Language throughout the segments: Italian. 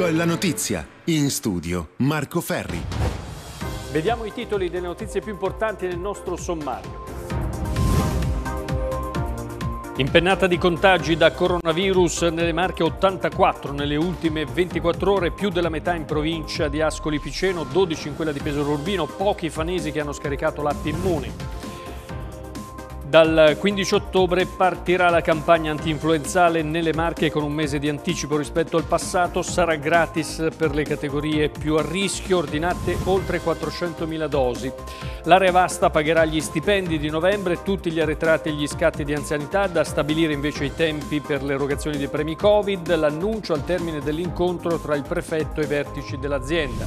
Occhio alla notizia. In studio Marco Ferri. Vediamo i titoli delle notizie più importanti nel nostro sommario. Impennata di contagi da coronavirus nelle Marche 84 nelle ultime 24 ore, più della metà in provincia di Ascoli Piceno, 12 in quella di Pesaro Urbino, pochi fanesi che hanno scaricato l'app Immuni. Dal 15 ottobre partirà la campagna anti-influenzale nelle Marche con un mese di anticipo rispetto al passato. Sarà gratis per le categorie più a rischio, ordinate oltre 400.000 dosi. L'area vasta pagherà gli stipendi di novembre, tutti gli arretrati e gli scatti di anzianità, da stabilire invece i tempi per l'erogazione dei premi Covid, l'annuncio al termine dell'incontro tra il prefetto e i vertici dell'azienda.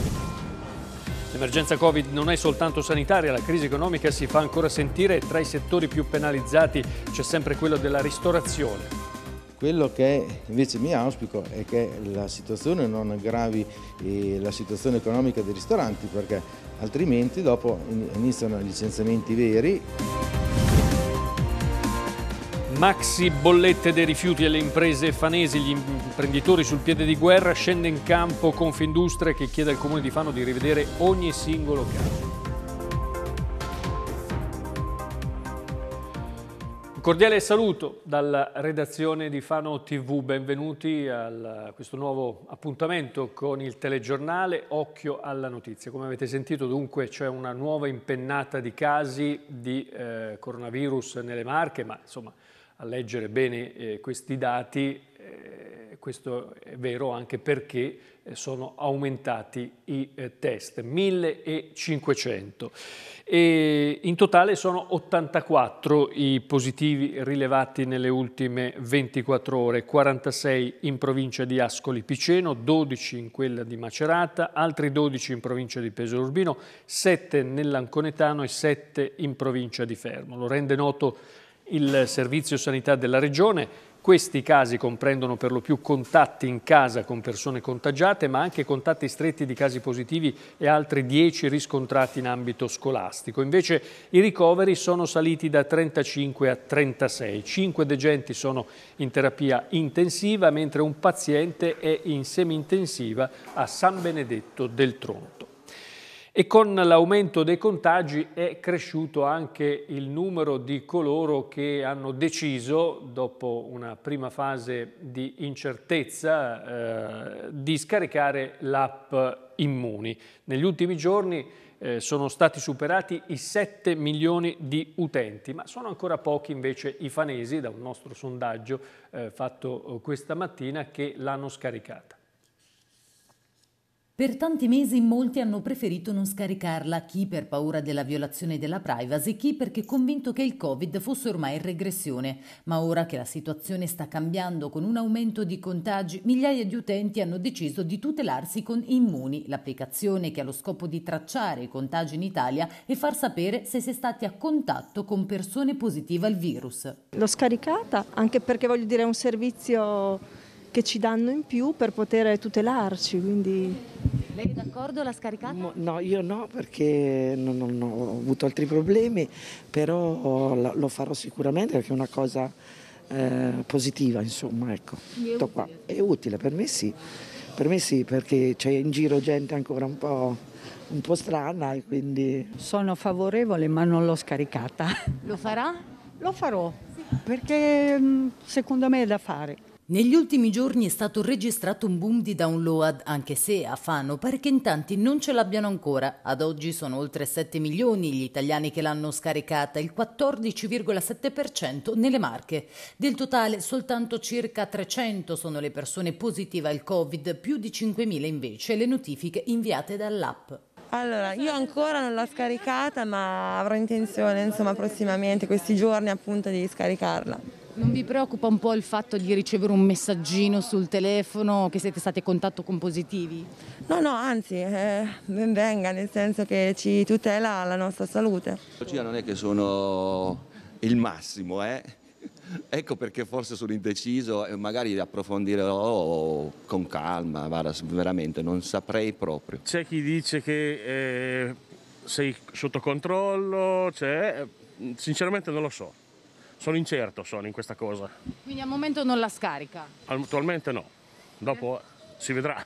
L'emergenza Covid non è soltanto sanitaria, la crisi economica si fa ancora sentire e tra i settori più penalizzati c'è sempre quello della ristorazione. Quello che invece mi auspico è che la situazione non aggravi eh, la situazione economica dei ristoranti perché altrimenti dopo iniziano i licenziamenti veri. Maxi bollette dei rifiuti alle imprese fanesi, gli imprenditori sul piede di guerra, scende in campo Confindustria che chiede al Comune di Fano di rivedere ogni singolo caso. Un cordiale saluto dalla redazione di Fano TV, benvenuti a questo nuovo appuntamento con il telegiornale Occhio alla notizia. Come avete sentito dunque c'è una nuova impennata di casi di eh, coronavirus nelle Marche, ma insomma a leggere bene eh, questi dati, eh, questo è vero anche perché eh, sono aumentati i eh, test, 1500. E in totale sono 84 i positivi rilevati nelle ultime 24 ore, 46 in provincia di Ascoli Piceno, 12 in quella di Macerata, altri 12 in provincia di Pesaro Urbino, 7 nell'Anconetano e 7 in provincia di Fermo. Lo rende noto il Servizio Sanità della Regione. Questi casi comprendono per lo più contatti in casa con persone contagiate, ma anche contatti stretti di casi positivi e altri 10 riscontrati in ambito scolastico. Invece i ricoveri sono saliti da 35 a 36. 5 degenti sono in terapia intensiva, mentre un paziente è in semi-intensiva a San Benedetto del Tronto e con l'aumento dei contagi è cresciuto anche il numero di coloro che hanno deciso, dopo una prima fase di incertezza, eh, di scaricare l'app Immuni. Negli ultimi giorni eh, sono stati superati i 7 milioni di utenti, ma sono ancora pochi invece i fanesi, da un nostro sondaggio eh, fatto oh, questa mattina, che l'hanno scaricata. Per tanti mesi molti hanno preferito non scaricarla, chi per paura della violazione della privacy, chi perché convinto che il Covid fosse ormai in regressione. Ma ora che la situazione sta cambiando con un aumento di contagi, migliaia di utenti hanno deciso di tutelarsi con Immuni, l'applicazione che ha lo scopo di tracciare i contagi in Italia e far sapere se si è stati a contatto con persone positive al virus. L'ho scaricata anche perché voglio dire è un servizio che ci danno in più per poter tutelarci. Quindi... Lei è d'accordo? L'ha scaricata? No, io no perché non, non, ho avuto altri problemi, però lo farò sicuramente perché è una cosa eh, positiva, insomma, ecco. È utile. è utile. per me sì, per me sì perché c'è in giro gente ancora un po' un po' strana e quindi... Sono favorevole ma non l'ho scaricata. Lo farà? Lo farò, perché mm, secondo me è da fare. Negli ultimi giorni è stato registrato un boom di download, anche se a Fano pare che in tanti non ce l'abbiano ancora. Ad oggi sono oltre 7 milioni gli italiani che l'hanno scaricata, il 14,7% nelle Marche. Del totale soltanto circa 300 sono le persone positive al Covid, più di 5.000 invece le notifiche inviate dall'app. Allora, io ancora non l'ho scaricata, ma avrò intenzione, insomma, prossimamente, questi giorni appunto di scaricarla. Non vi preoccupa un po' il fatto di ricevere un messaggino sul telefono che siete stati in contatto con positivi? No, no, anzi, eh, ben venga, nel senso che ci tutela la nostra salute. Oggi non è che sono il massimo, eh? Ecco perché forse sono indeciso e eh, magari approfondirò con calma, vada, veramente non saprei proprio. C'è chi dice che eh, sei sotto controllo, cioè, sinceramente non lo so sono incerto sono in questa cosa. Quindi al momento non la scarica? Attualmente no, dopo si vedrà.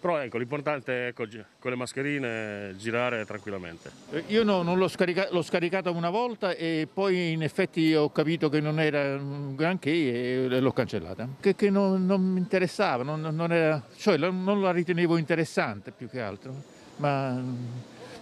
Però ecco, l'importante è ecco, con le mascherine girare tranquillamente. Eh, io no, non l'ho, scarica- l'ho scaricata una volta e poi in effetti ho capito che non era granché e l'ho cancellata. Che, che non, non, mi interessava, non, non, era, cioè, non la ritenevo interessante più che altro, ma mm,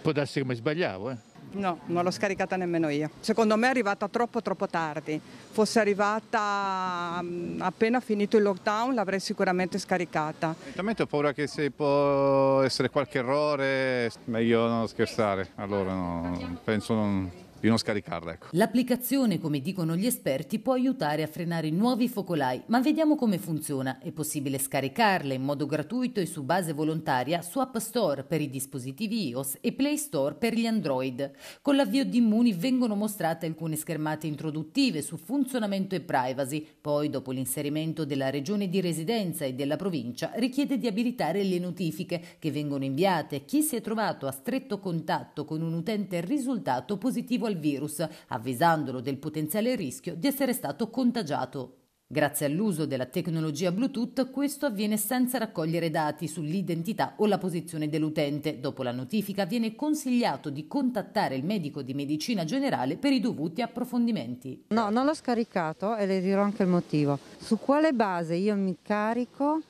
può darsi che mi sbagliavo. Eh. No, non l'ho scaricata nemmeno io. Secondo me è arrivata troppo troppo tardi. Fosse arrivata mm, appena finito il lockdown l'avrei sicuramente scaricata. Esattamente ho paura che se può essere qualche errore, meglio non scherzare. Allora no, penso non di non scaricarla. Ecco. L'applicazione, come dicono gli esperti, può aiutare a frenare nuovi focolai, ma vediamo come funziona. È possibile scaricarla in modo gratuito e su base volontaria su App Store per i dispositivi iOS e Play Store per gli Android. Con l'avvio di Immuni vengono mostrate alcune schermate introduttive su funzionamento e privacy, poi dopo l'inserimento della regione di residenza e della provincia richiede di abilitare le notifiche che vengono inviate a chi si è trovato a stretto contatto con un utente risultato positivo al virus, avvisandolo del potenziale rischio di essere stato contagiato. Grazie all'uso della tecnologia Bluetooth questo avviene senza raccogliere dati sull'identità o la posizione dell'utente. Dopo la notifica viene consigliato di contattare il medico di medicina generale per i dovuti approfondimenti. No, non l'ho scaricato e le dirò anche il motivo. Su quale base io mi carico,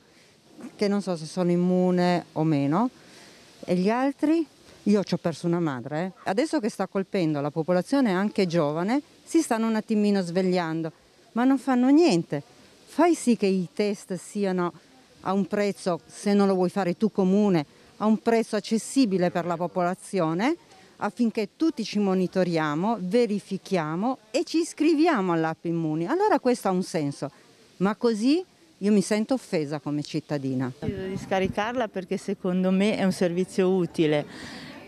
che non so se sono immune o meno, e gli altri io ci ho perso una madre. Eh. Adesso che sta colpendo la popolazione anche giovane, si stanno un attimino svegliando, ma non fanno niente. Fai sì che i test siano a un prezzo, se non lo vuoi fare tu comune, a un prezzo accessibile per la popolazione affinché tutti ci monitoriamo, verifichiamo e ci iscriviamo all'app Immuni. Allora questo ha un senso, ma così io mi sento offesa come cittadina. Decido di scaricarla perché secondo me è un servizio utile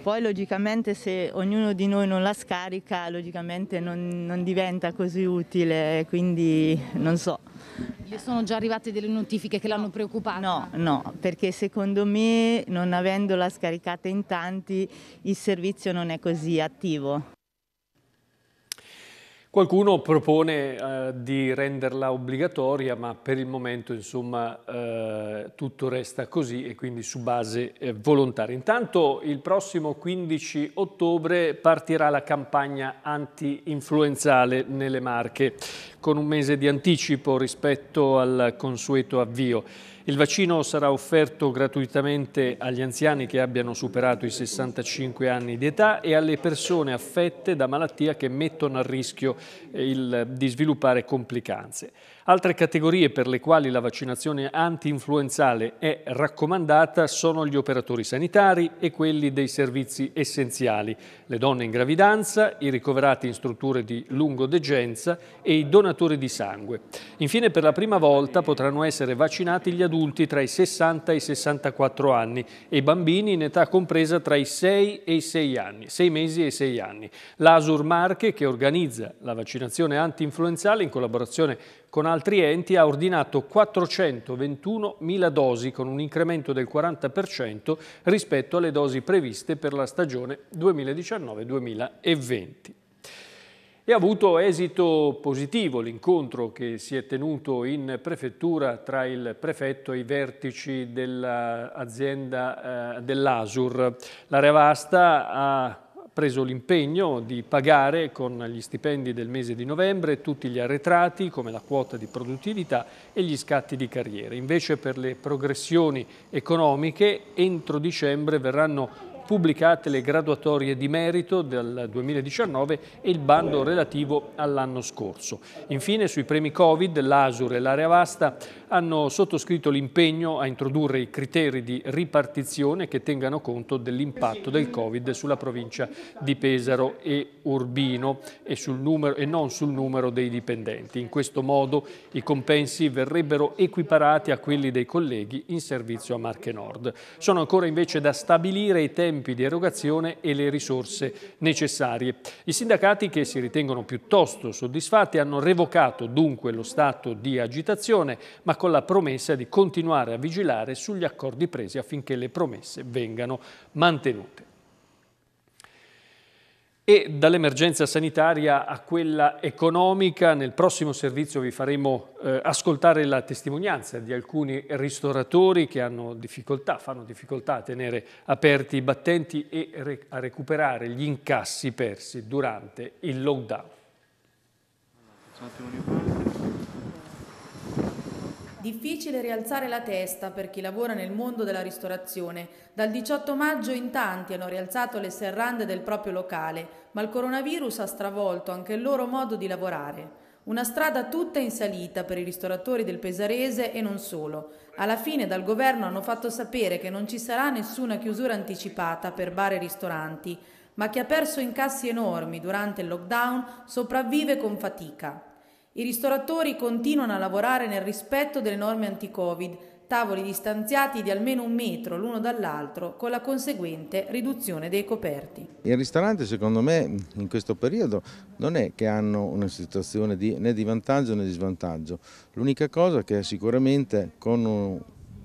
poi logicamente se ognuno di noi non la scarica, logicamente non, non diventa così utile, quindi non so. Le sono già arrivate delle notifiche che l'hanno preoccupata? No, no, perché secondo me non avendola scaricata in tanti il servizio non è così attivo. Qualcuno propone eh, di renderla obbligatoria, ma per il momento insomma, eh, tutto resta così e quindi su base eh, volontaria. Intanto il prossimo 15 ottobre partirà la campagna anti-influenzale nelle Marche con un mese di anticipo rispetto al consueto avvio. Il vaccino sarà offerto gratuitamente agli anziani che abbiano superato i 65 anni di età e alle persone affette da malattia che mettono a rischio eh, il, di sviluppare complicanze. Altre categorie per le quali la vaccinazione anti-influenzale è raccomandata sono gli operatori sanitari e quelli dei servizi essenziali, le donne in gravidanza, i ricoverati in strutture di lungodegenza e i donatori donatori di sangue. Infine per la prima volta potranno essere vaccinati gli adulti tra i 60 e i 64 anni e i bambini in età compresa tra i 6 e i 6 anni, 6 mesi e 6 anni. L'Asur Marche, che organizza la vaccinazione anti-influenzale in collaborazione con altri enti, ha ordinato 421.000 dosi con un incremento del 40% rispetto alle dosi previste per la stagione 2019-2020 ha avuto esito positivo l'incontro che si è tenuto in prefettura tra il prefetto e i vertici dell'azienda eh, dell'Asur. L'area vasta ha preso l'impegno di pagare con gli stipendi del mese di novembre tutti gli arretrati come la quota di produttività e gli scatti di carriera. Invece per le progressioni economiche entro dicembre verranno pubblicate le graduatorie di merito del 2019 e il bando relativo all'anno scorso. Infine, sui premi Covid, l'ASUR e l'Area Vasta hanno sottoscritto l'impegno a introdurre i criteri di ripartizione che tengano conto dell'impatto del Covid sulla provincia di Pesaro e Urbino e, numero, e, non sul numero dei dipendenti. In questo modo i compensi verrebbero equiparati a quelli dei colleghi in servizio a Marche Nord. Sono ancora invece da stabilire i tempi tempi di erogazione e le risorse necessarie. I sindacati che si ritengono piuttosto soddisfatti hanno revocato dunque lo stato di agitazione, ma con la promessa di continuare a vigilare sugli accordi presi affinché le promesse vengano mantenute e dall'emergenza sanitaria a quella economica. Nel prossimo servizio vi faremo eh, ascoltare la testimonianza di alcuni ristoratori che hanno difficoltà, fanno difficoltà a tenere aperti i battenti e re a recuperare gli incassi persi durante il lockdown. Difficile rialzare la testa per chi lavora nel mondo della ristorazione. Dal 18 maggio in tanti hanno rialzato le serrande del proprio locale, ma il coronavirus ha stravolto anche il loro modo di lavorare. Una strada tutta in salita per i ristoratori del Pesarese e non solo. Alla fine dal governo hanno fatto sapere che non ci sarà nessuna chiusura anticipata per bar e ristoranti, ma chi ha perso incassi enormi durante il lockdown sopravvive con fatica. I ristoratori continuano a lavorare nel rispetto delle norme anti-Covid, tavoli distanziati di almeno un metro l'uno dall'altro, con la conseguente riduzione dei coperti. I ristoranti, secondo me in questo periodo non è che hanno una situazione di, né di vantaggio né di svantaggio, l'unica cosa che sicuramente con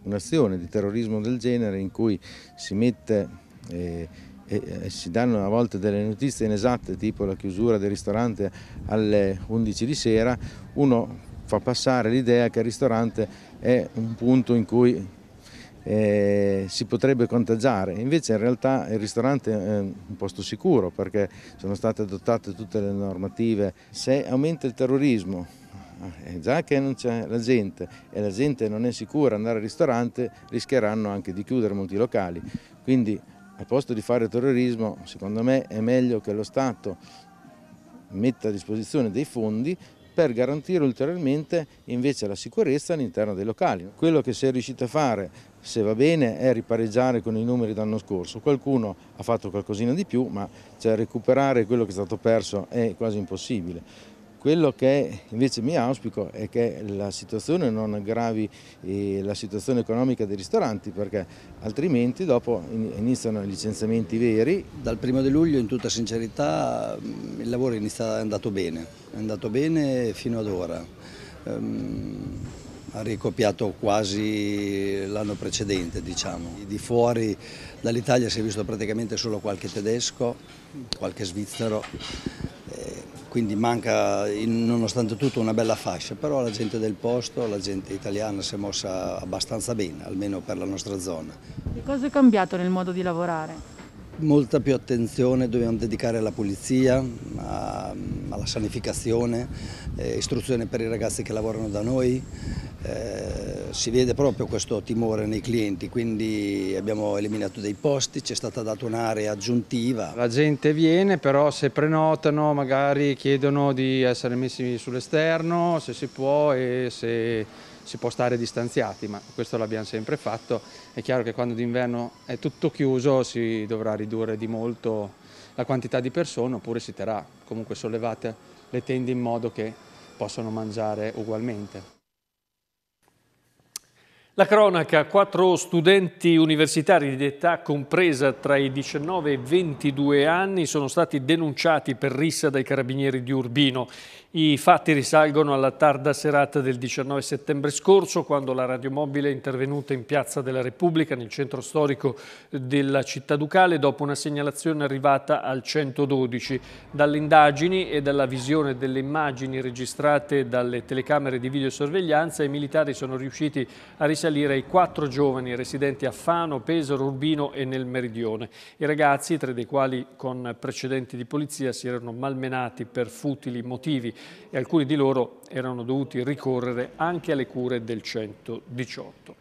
un'azione di terrorismo del genere in cui si mette... Eh, e eh, si danno a volte delle notizie inesatte, tipo la chiusura del ristorante alle 11 di sera, uno fa passare l'idea che il ristorante è un punto in cui eh, si potrebbe contagiare, invece in realtà il ristorante è un posto sicuro perché sono state adottate tutte le normative. Se aumenta il terrorismo, eh, già che non c'è la gente e la gente non è sicura andare al ristorante, rischieranno anche di chiudere molti locali. Quindi al posto di fare terrorismo, secondo me è meglio che lo Stato metta a disposizione dei fondi per garantire ulteriormente invece la sicurezza all'interno dei locali. Quello che si è riuscito a fare, se va bene, è ripareggiare con i numeri dell'anno scorso. Qualcuno ha fatto qualcosina di più, ma cioè, recuperare quello che è stato perso è quasi impossibile. Quello che invece mi auspico è che la situazione non aggravi eh, la situazione economica dei ristoranti perché altrimenti dopo iniziano i licenziamenti veri. Dal primo di luglio in tutta sincerità mm, il lavoro è, iniziato, è andato bene, è andato bene fino ad ora. Um, ha ricopiato quasi l'anno precedente, diciamo. Di fuori dall'Italia si è visto praticamente solo qualche tedesco, qualche svizzero quindi manca nonostante tutto una bella fascia, però la gente del posto, la gente italiana si è mossa abbastanza bene, almeno per la nostra zona. Che cosa è cambiato nel modo di lavorare? Molta più attenzione dobbiamo dedicare alla pulizia, a, alla sanificazione, eh, istruzione per i ragazzi che lavorano da noi. Eh, si vede proprio questo timore nei clienti, quindi abbiamo eliminato dei posti, ci è stata data un'area aggiuntiva. La gente viene, però se prenotano magari chiedono di essere messi sull'esterno, se si può e se si può stare distanziati, ma questo l'abbiamo sempre fatto. È chiaro che quando d'inverno è tutto chiuso si dovrà ridurre di molto la quantità di persone oppure si terrà comunque sollevate le tende in modo che possano mangiare ugualmente. La cronaca, quattro studenti universitari di età compresa tra i 19 e i 22 anni sono stati denunciati per rissa dai carabinieri di Urbino. I fatti risalgono alla tarda serata del 19 settembre scorso, quando la radiomobile è intervenuta in Piazza della Repubblica, nel centro storico della città ducale, dopo una segnalazione arrivata al 112. Dalle indagini e dalla visione delle immagini registrate dalle telecamere di videosorveglianza, i militari sono riusciti a risalire ai quattro giovani residenti a Fano, Pesaro, Urbino e nel Meridione. I ragazzi, tre dei quali con precedenti di polizia, si erano malmenati per futili motivi e alcuni di loro erano dovuti ricorrere anche alle cure del 118.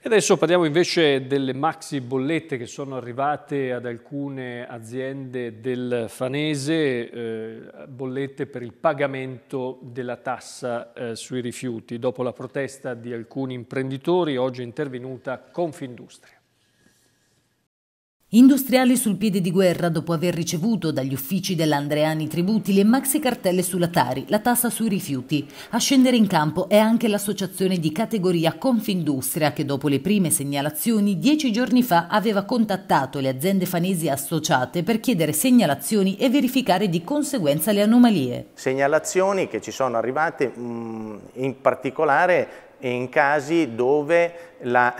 E adesso parliamo invece delle maxi bollette che sono arrivate ad alcune aziende del Fanese, eh, bollette per il pagamento della tassa eh, sui rifiuti. Dopo la protesta di alcuni imprenditori, oggi è intervenuta Confindustria. Industriali sul piede di guerra dopo aver ricevuto dagli uffici dell'Andreani tributi le maxi cartelle sulla Tari, la tassa sui rifiuti. A scendere in campo è anche l'associazione di categoria Confindustria che dopo le prime segnalazioni dieci giorni fa aveva contattato le aziende fanesi associate per chiedere segnalazioni e verificare di conseguenza le anomalie. Segnalazioni che ci sono arrivate mm, in particolare in casi dove la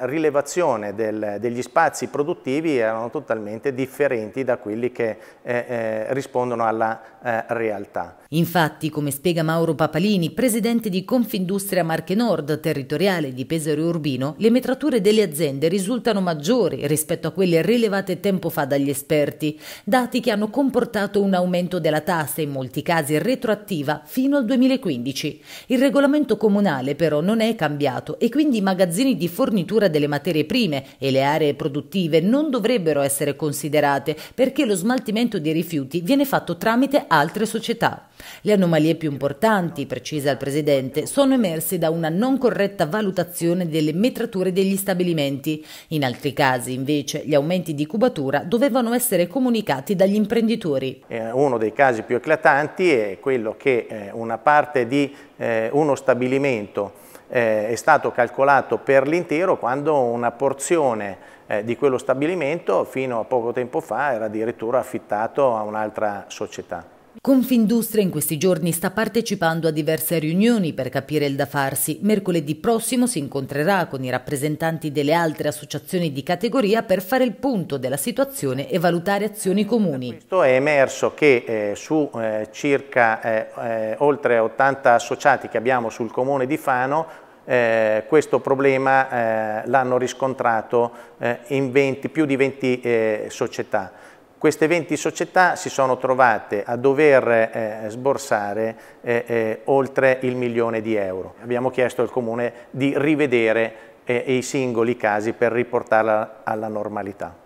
eh, rilevazione del, degli spazi produttivi erano totalmente differenti da quelli che eh, eh, rispondono alla eh, realtà. Infatti, come spiega Mauro Papalini, presidente di Confindustria Marche Nord, territoriale di Pesaro Urbino, le metrature delle aziende risultano maggiori rispetto a quelle rilevate tempo fa dagli esperti, dati che hanno comportato un aumento della tassa, in molti casi retroattiva, fino al 2015. Il regolamento comunale però non è cambiato e quindi i magazzini magazzini di fornitura delle materie prime e le aree produttive non dovrebbero essere considerate perché lo smaltimento dei rifiuti viene fatto tramite altre società. Le anomalie più importanti, precisa il Presidente, sono emerse da una non corretta valutazione delle metrature degli stabilimenti. In altri casi, invece, gli aumenti di cubatura dovevano essere comunicati dagli imprenditori. Uno dei casi più eclatanti è quello che eh, una parte di eh, uno stabilimento eh, è stato calcolato per l'intero quando una porzione eh, di quello stabilimento fino a poco tempo fa era addirittura affittato a un'altra società. Confindustria in questi giorni sta partecipando a diverse riunioni per capire il da farsi. Mercoledì prossimo si incontrerà con i rappresentanti delle altre associazioni di categoria per fare il punto della situazione e valutare azioni comuni. Da questo è emerso che eh, su eh, circa eh, eh oltre 80 associati che abbiamo sul comune di Fano eh, questo problema eh, l'hanno riscontrato eh, in 20, più di 20 eh, società. Queste 20 società si sono trovate a dover eh, sborsare eh, eh, oltre il milione di euro. Abbiamo chiesto al Comune di rivedere eh, i singoli casi per riportarla alla normalità.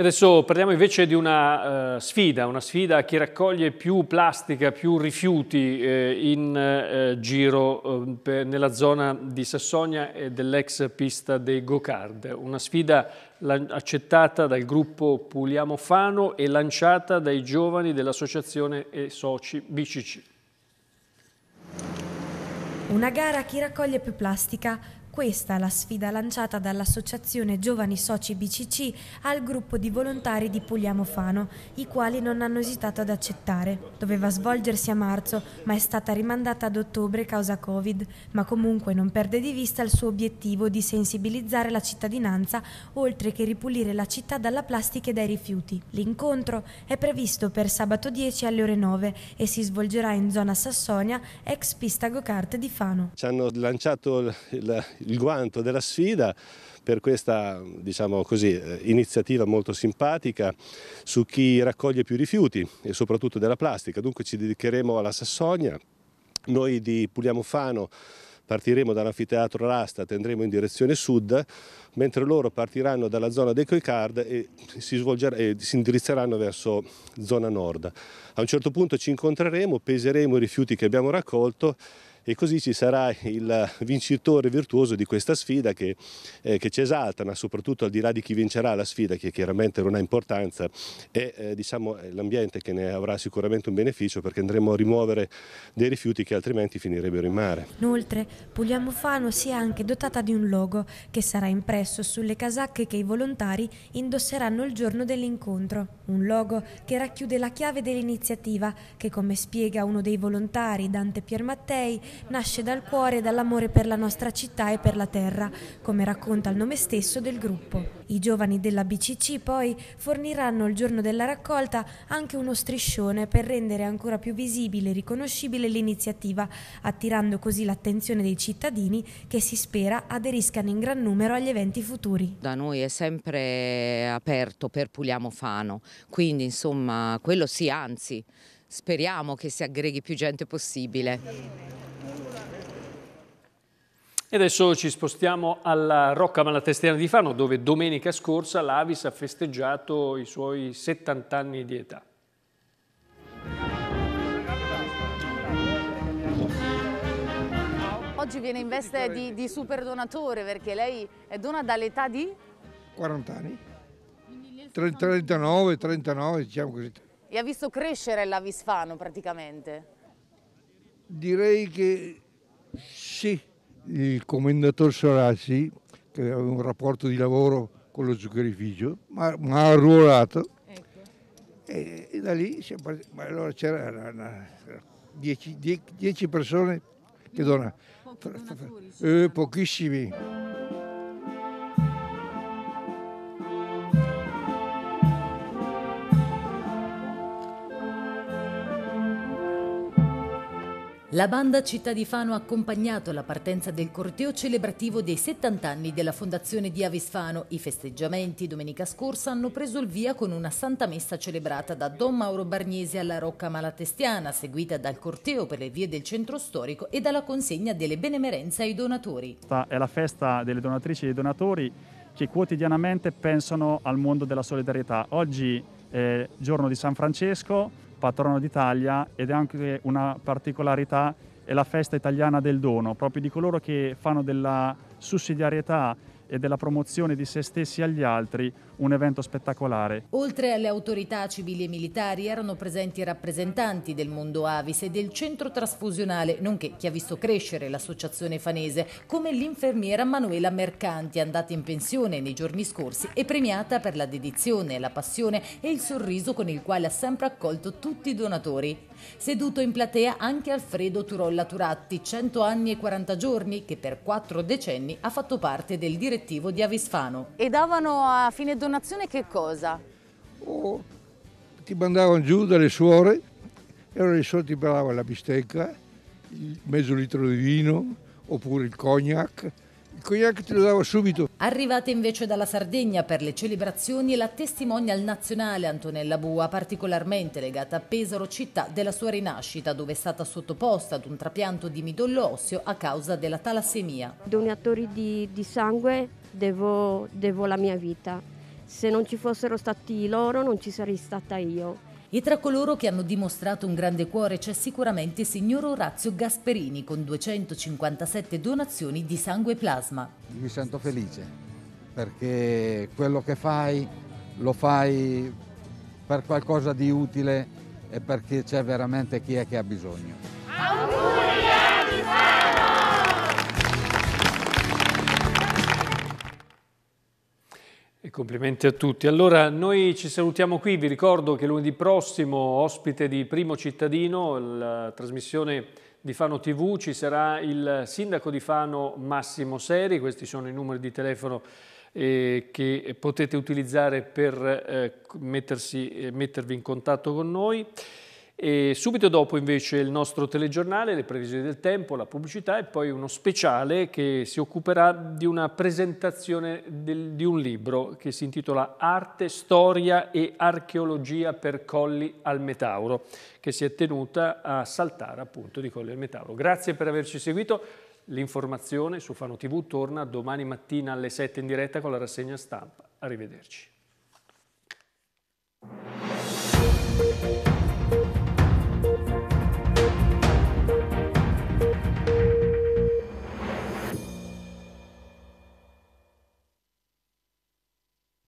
Adesso parliamo invece di una eh, sfida, una sfida a chi raccoglie più plastica, più rifiuti eh, in eh, giro ehm, per, nella zona di Sassonia e dell'ex pista dei go Gocard. Una sfida accettata dal gruppo Puliamo Fano e lanciata dai giovani dell'associazione e soci BCC. Una gara a chi raccoglie più plastica questa la sfida lanciata dall'Associazione Giovani Soci BCC al gruppo di volontari di Pugliamo Fano, i quali non hanno esitato ad accettare. Doveva svolgersi a marzo, ma è stata rimandata ad ottobre causa Covid, ma comunque non perde di vista il suo obiettivo di sensibilizzare la cittadinanza, oltre che ripulire la città dalla plastica e dai rifiuti. L'incontro è previsto per sabato 10 alle ore 9 e si svolgerà in zona Sassonia, ex pista go-kart di Fano. Ci hanno lanciato il guanto della sfida per questa diciamo così, eh, iniziativa molto simpatica su chi raccoglie più rifiuti e soprattutto della plastica. Dunque ci dedicheremo alla Sassonia, noi di Puliamo Fano partiremo dall'anfiteatro Rasta, andremo in direzione sud, mentre loro partiranno dalla zona dei Coicard e si, e si indirizzeranno verso zona nord. A un certo punto ci incontreremo, peseremo i rifiuti che abbiamo raccolto e così ci sarà il vincitore virtuoso di questa sfida che, eh, che ci esalta, ma soprattutto al di là di chi vincerà la sfida, che chiaramente non ha importanza, è eh, diciamo, eh, l'ambiente che ne avrà sicuramente un beneficio perché andremo a rimuovere dei rifiuti che altrimenti finirebbero in mare. Inoltre Pugliamo Fano si è anche dotata di un logo che sarà impresso sulle casacche che i volontari indosseranno il giorno dell'incontro. Un logo che racchiude la chiave dell'iniziativa che, come spiega uno dei volontari, Dante Piermattei, nasce dal cuore e dall'amore per la nostra città e per la terra, come racconta il nome stesso del gruppo. I giovani della BCC poi forniranno il giorno della raccolta anche uno striscione per rendere ancora più visibile e riconoscibile l'iniziativa, attirando così l'attenzione dei cittadini che si spera aderiscano in gran numero agli eventi futuri. Da noi è sempre aperto per Puliamo Fano, quindi insomma quello sì, anzi speriamo che si aggreghi più gente possibile. E adesso ci spostiamo alla Rocca Malatestiana di Fano, dove domenica scorsa l'Avis ha festeggiato i suoi 70 anni di età. Oggi viene in veste di, di super donatore perché lei è dona dall'età di? 40 anni. 39, 39 diciamo così. E ha visto crescere l'Avis Fano praticamente? Direi che sì, il commendator Sorazzi, che aveva un rapporto di lavoro con lo zuccherificio, mi ha arruolato ecco. e, e, da lì si è ma allora c'erano 10 persone che donavano, eh, pochissimi. La banda Città di Fano ha accompagnato la partenza del corteo celebrativo dei 70 anni della fondazione di Avisfano. I festeggiamenti domenica scorsa hanno preso il via con una santa messa celebrata da Don Mauro Bargnesi alla Rocca Malatestiana, seguita dal corteo per le vie del centro storico e dalla consegna delle benemerenze ai donatori. Questa è la festa delle donatrici e dei donatori che quotidianamente pensano al mondo della solidarietà. Oggi è giorno di San Francesco, patrono d'Italia ed è anche una particolarità è la festa italiana del dono, proprio di coloro che fanno della sussidiarietà e della promozione di se stessi agli altri un evento spettacolare. Oltre alle autorità civili e militari erano presenti rappresentanti del mondo Avis e del centro trasfusionale, nonché chi ha visto crescere l'associazione fanese, come l'infermiera Manuela Mercanti, andata in pensione nei giorni scorsi e premiata per la dedizione, la passione e il sorriso con il quale ha sempre accolto tutti i donatori. Seduto in platea anche Alfredo Turolla Turatti, 100 anni e 40 giorni, che per quattro decenni ha fatto parte del direttivo di Avisfano. E davano a fine donazione donazione che cosa? Oh, ti mandavano giù dalle suore e le suore ti parlavano la bistecca, il mezzo litro di vino oppure il cognac. Il cognac te lo dava subito. Arrivata invece dalla Sardegna per le celebrazioni la testimonial nazionale Antonella Bua, particolarmente legata a Pesaro, città della sua rinascita, dove è stata sottoposta ad un trapianto di midollo osseo a causa della talassemia. Donatori di, di sangue devo, devo la mia vita se non ci fossero stati loro non ci sarei stata io. E tra coloro che hanno dimostrato un grande cuore c'è sicuramente il signor Orazio Gasperini con 257 donazioni di sangue e plasma. Mi sento felice perché quello che fai lo fai per qualcosa di utile e perché c'è veramente chi è che ha bisogno. Auguri! complimenti a tutti. Allora noi ci salutiamo qui, vi ricordo che lunedì prossimo ospite di Primo Cittadino, la trasmissione di Fano TV, ci sarà il sindaco di Fano Massimo Seri, questi sono i numeri di telefono eh, che potete utilizzare per eh, mettersi, eh, mettervi in contatto con noi. E subito dopo invece il nostro telegiornale, le previsioni del tempo, la pubblicità e poi uno speciale che si occuperà di una presentazione del, di un libro che si intitola Arte, Storia e Archeologia per Colli al Metauro, che si è tenuta a saltare appunto di Colli al Metauro. Grazie per averci seguito. L'informazione su Fano TV torna domani mattina alle 7 in diretta con la rassegna stampa. Arrivederci.